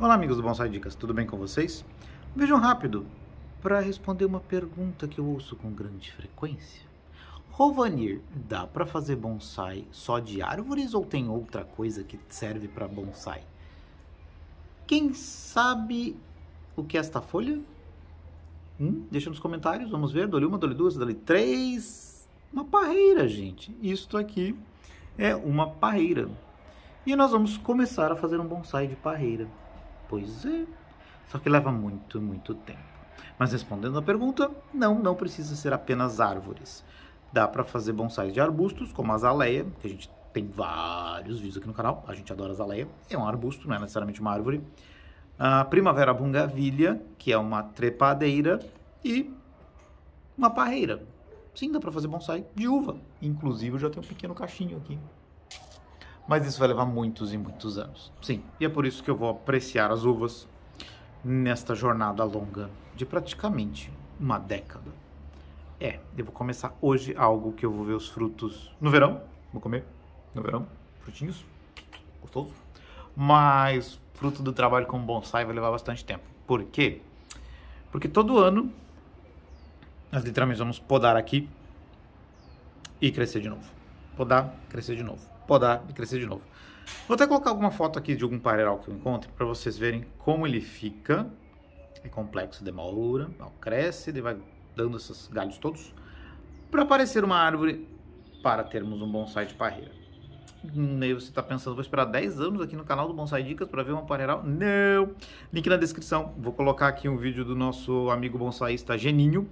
Olá, amigos do Bonsai Dicas, tudo bem com vocês? Vejam rápido para responder uma pergunta que eu ouço com grande frequência. Rovanir, dá para fazer bonsai só de árvores ou tem outra coisa que serve para bonsai? Quem sabe o que é esta folha? Hum, deixa nos comentários, vamos ver. Dole uma, dole duas, dole três. Uma parreira, gente. Isto aqui é uma parreira. E nós vamos começar a fazer um bonsai de parreira. Pois é. Só que leva muito, muito tempo. Mas respondendo à pergunta, não, não precisa ser apenas árvores. Dá para fazer bonsais de arbustos, como a azaleia, que a gente tem vários vídeos aqui no canal. A gente adora azaleia. É um arbusto, não é necessariamente uma árvore. A primavera bungavilha, que é uma trepadeira. E uma parreira. Sim, dá para fazer bonsai de uva. Inclusive, eu já tenho um pequeno cachinho aqui mas isso vai levar muitos e muitos anos. Sim, e é por isso que eu vou apreciar as uvas nesta jornada longa de praticamente uma década. É, eu vou começar hoje algo que eu vou ver os frutos no verão. Vou comer no verão, frutinhos, gostoso. Mas fruto do trabalho com bonsai vai levar bastante tempo. Por quê? Porque todo ano nós literalmente vamos podar aqui e crescer de novo podar, crescer de novo, podar e crescer de novo. Vou até colocar alguma foto aqui de algum parelal que eu encontre para vocês verem como ele fica. É complexo, demora, cresce, ele vai dando esses galhos todos para parecer uma árvore para termos um bonsai de parreira. E hum, aí você está pensando, vou esperar 10 anos aqui no canal do Bonsai Dicas para ver uma parreiral? Não! Link na descrição. Vou colocar aqui um vídeo do nosso amigo bonsaísta Geninho,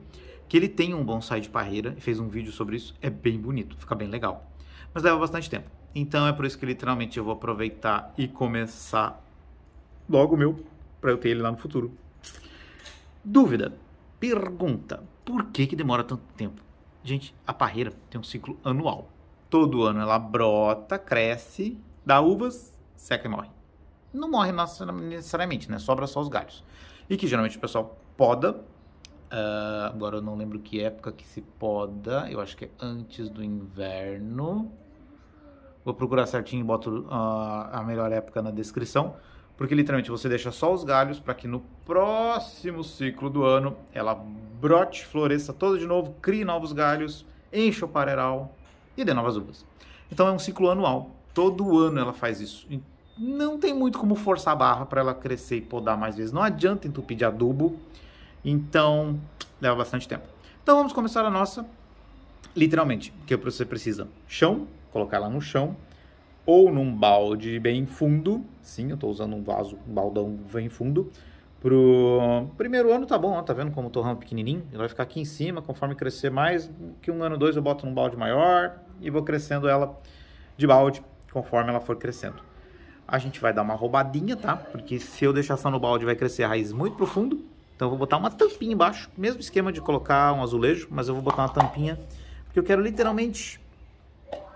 que ele tem um bonsai de parreira e fez um vídeo sobre isso. É bem bonito, fica bem legal mas leva bastante tempo. Então é por isso que literalmente eu vou aproveitar e começar logo o meu, para eu ter ele lá no futuro. Dúvida, pergunta, por que, que demora tanto tempo? Gente, a parreira tem um ciclo anual. Todo ano ela brota, cresce, dá uvas, seca e morre. Não morre necessariamente, né? Sobra só os galhos. E que geralmente o pessoal poda Uh, agora eu não lembro que época que se poda. Eu acho que é antes do inverno. Vou procurar certinho e boto uh, a melhor época na descrição. Porque literalmente você deixa só os galhos para que no próximo ciclo do ano ela brote, floresça toda de novo, crie novos galhos, encha o pareral e dê novas uvas. Então é um ciclo anual. Todo ano ela faz isso. E não tem muito como forçar a barra para ela crescer e podar mais vezes. Não adianta entupir de adubo então, leva bastante tempo. Então vamos começar a nossa, literalmente, o que você precisa? Chão, colocar lá no chão, ou num balde bem fundo, sim, eu estou usando um vaso, um baldão bem fundo, pro primeiro ano tá bom, ó, tá vendo como o torrão é pequenininho? Ele vai ficar aqui em cima, conforme crescer mais, que um ano, dois eu boto num balde maior e vou crescendo ela de balde, conforme ela for crescendo. A gente vai dar uma roubadinha, tá? Porque se eu deixar só no balde vai crescer a raiz muito profundo, então eu vou botar uma tampinha embaixo, mesmo esquema de colocar um azulejo, mas eu vou botar uma tampinha, porque eu quero literalmente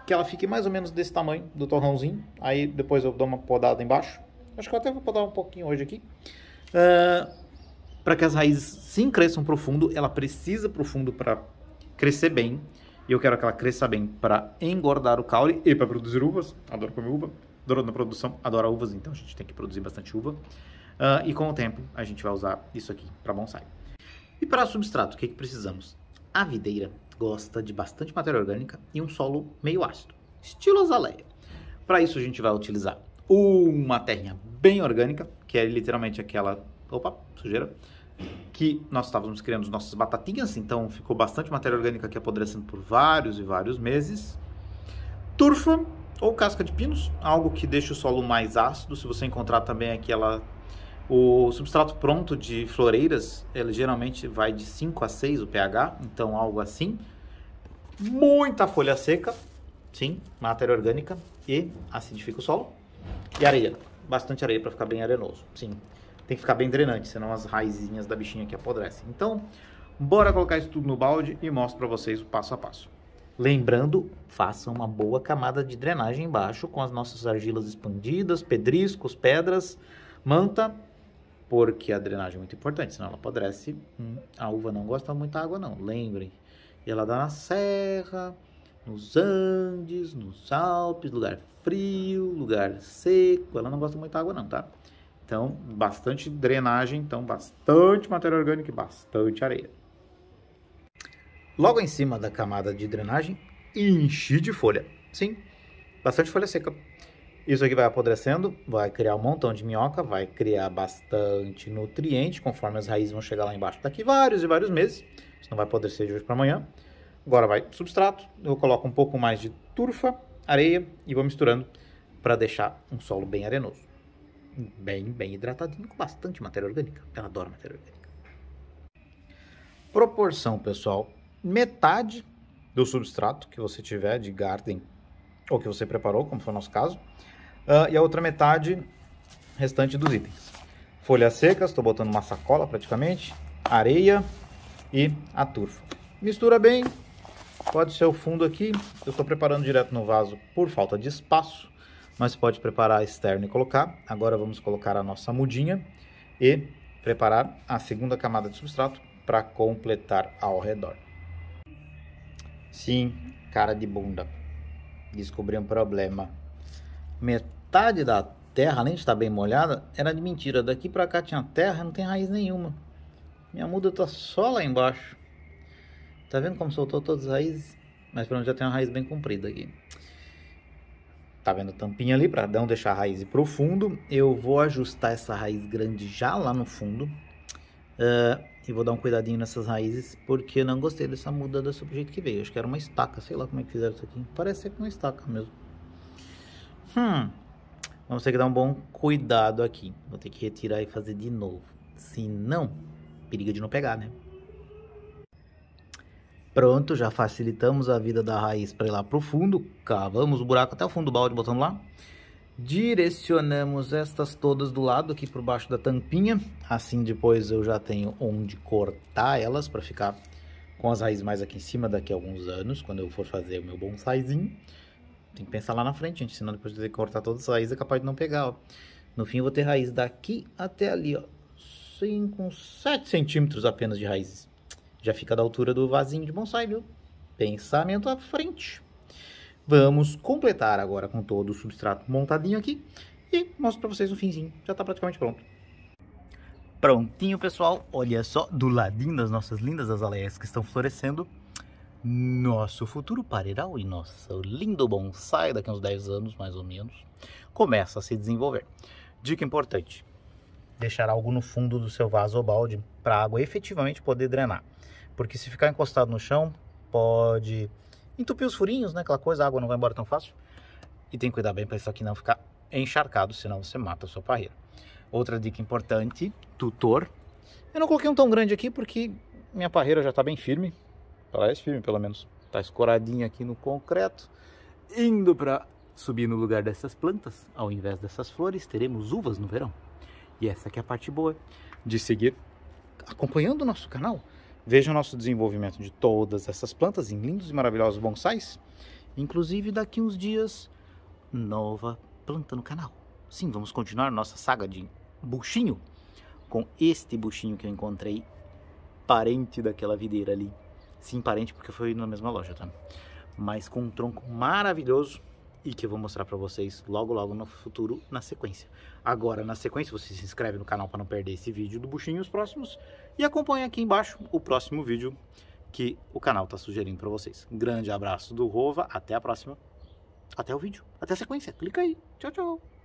que ela fique mais ou menos desse tamanho, do torrãozinho. Aí depois eu dou uma podada embaixo. Acho que eu até vou podar um pouquinho hoje aqui. Uh, ah, para que as raízes sim cresçam profundo, ela precisa profundo para crescer bem. E eu quero que ela cresça bem para engordar o caule e para produzir uvas. Adoro comer uva. Adoro na produção, adoro uvas, então a gente tem que produzir bastante uva. Uh, e com o tempo a gente vai usar isso aqui para bonsai. E para substrato, o que, que precisamos? A videira gosta de bastante matéria orgânica e um solo meio ácido, estilo azaleia. Para isso a gente vai utilizar uma terrinha bem orgânica, que é literalmente aquela, opa, sujeira, que nós estávamos criando as nossas batatinhas, então ficou bastante matéria orgânica aqui apodrecendo por vários e vários meses. Turfa ou casca de pinos, algo que deixa o solo mais ácido. Se você encontrar também aquela o substrato pronto de floreiras, ele geralmente vai de 5 a 6 o pH, então algo assim. Muita folha seca, sim, matéria orgânica e acidifica o solo. E areia, bastante areia para ficar bem arenoso, sim. Tem que ficar bem drenante, senão as raizinhas da bichinha aqui apodrecem. Então, bora colocar isso tudo no balde e mostro para vocês o passo a passo. Lembrando, faça uma boa camada de drenagem embaixo com as nossas argilas expandidas, pedriscos, pedras, manta porque a drenagem é muito importante, senão ela apodrece. Hum. A uva não gosta muito da água, não, lembrem. E ela dá na serra, nos Andes, nos Alpes, lugar frio, lugar seco. Ela não gosta muito da água, não, tá? Então, bastante drenagem, então bastante matéria orgânica e bastante areia. Logo em cima da camada de drenagem, enchi de folha. Sim, bastante folha seca. Isso aqui vai apodrecendo, vai criar um montão de minhoca, vai criar bastante nutriente, conforme as raízes vão chegar lá embaixo daqui vários e vários meses. Isso não vai apodrecer de hoje para amanhã. Agora vai substrato, eu coloco um pouco mais de turfa, areia e vou misturando para deixar um solo bem arenoso. Bem, bem hidratadinho, com bastante matéria orgânica. Ela adora matéria orgânica. Proporção, pessoal, metade do substrato que você tiver de garden ou que você preparou, como foi o nosso caso, Uh, e a outra metade restante dos itens. Folhas secas, estou botando uma sacola praticamente, areia e a turfa. Mistura bem, pode ser o fundo aqui, eu estou preparando direto no vaso por falta de espaço, mas pode preparar externo e colocar. Agora vamos colocar a nossa mudinha e preparar a segunda camada de substrato para completar ao redor. Sim, cara de bunda, descobri um problema metade da terra, além de estar bem molhada, era de mentira. Daqui para cá tinha terra, não tem raiz nenhuma. Minha muda tá só lá embaixo. Tá vendo como soltou todas as raízes? Mas pelo menos já tem uma raiz bem comprida aqui. Tá vendo a tampinha ali para não deixar a raiz profundo. Eu vou ajustar essa raiz grande já lá no fundo. Uh, e vou dar um cuidadinho nessas raízes, porque eu não gostei dessa muda do jeito que veio. Acho que era uma estaca, sei lá como é que fizeram isso aqui. Parece ser uma estaca mesmo. Hum, vamos ter que dar um bom cuidado aqui. Vou ter que retirar e fazer de novo. Se não, periga de não pegar, né? Pronto, já facilitamos a vida da raiz para ir lá para o fundo. Cavamos o buraco até o fundo do balde, botando lá. Direcionamos estas todas do lado aqui por baixo da tampinha. Assim depois eu já tenho onde cortar elas para ficar com as raízes mais aqui em cima daqui a alguns anos, quando eu for fazer o meu bonsaizinho. Tem que pensar lá na frente, gente, senão depois de cortar todas as raízes é capaz de não pegar, ó. No fim eu vou ter raiz daqui até ali, ó. 5, 7 centímetros apenas de raízes. Já fica da altura do vasinho de bonsai, viu? Pensamento à frente. Vamos completar agora com todo o substrato montadinho aqui e mostro para vocês o finzinho. Já está praticamente pronto. Prontinho, pessoal. Olha só, do ladinho das nossas lindas azaleias que estão florescendo, nosso futuro parirão e nosso lindo bonsai, daqui a uns 10 anos mais ou menos, começa a se desenvolver. Dica importante: deixar algo no fundo do seu vaso ou balde para a água efetivamente poder drenar. Porque se ficar encostado no chão, pode entupir os furinhos, né? Aquela coisa, a água não vai embora tão fácil. E tem que cuidar bem para isso aqui não ficar encharcado, senão você mata a sua parreira. Outra dica importante: tutor. Eu não coloquei um tão grande aqui porque minha parreira já está bem firme, Traz tá firme, pelo menos. Tá escoradinho aqui no concreto. Indo para subir no lugar dessas plantas, ao invés dessas flores, teremos uvas no verão. E essa que é a parte boa de seguir acompanhando o nosso canal. Veja o nosso desenvolvimento de todas essas plantas em lindos e maravilhosos bonsais. Inclusive, daqui uns dias, nova planta no canal. Sim, vamos continuar nossa saga de buchinho com este buchinho que eu encontrei, parente daquela videira ali. Sim, parente, porque foi na mesma loja, tá? Mas com um tronco maravilhoso e que eu vou mostrar para vocês logo, logo no futuro, na sequência. Agora, na sequência, você se inscreve no canal para não perder esse vídeo do Buchinho os próximos. E acompanha aqui embaixo o próximo vídeo que o canal tá sugerindo para vocês. Grande abraço do Rova, até a próxima. Até o vídeo, até a sequência. Clica aí. Tchau, tchau.